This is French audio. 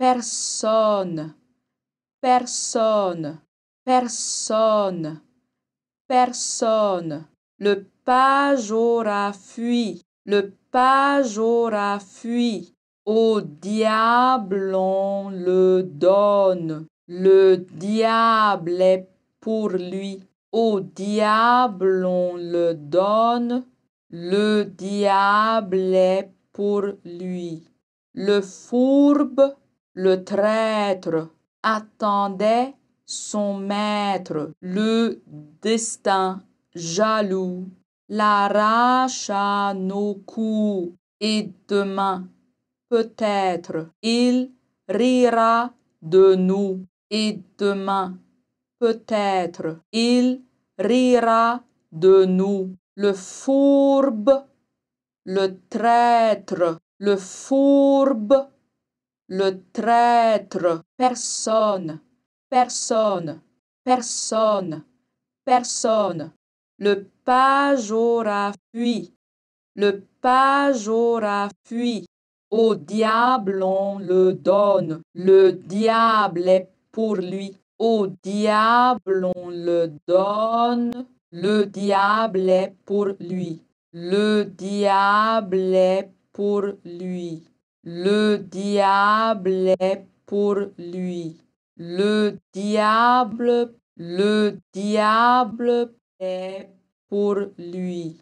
personne, personne, personne, personne. Le page aura fui, le page aura fui. Au diable on le donne, le diable est pour lui. Au diable on le donne, le diable est pour lui. Le fourbe le traître attendait son maître. Le destin jaloux l'arrache à nos coups. Et demain, peut-être, il rira de nous. Et demain, peut-être, il rira de nous. Le fourbe, le traître, le fourbe le traître, personne, personne, personne, personne, le page aura fui, le page aura fui, au diable on le donne, le diable est pour lui, au diable on le donne, le diable est pour lui, le diable est pour lui. Le diable est pour lui. Le diable, le diable est pour lui.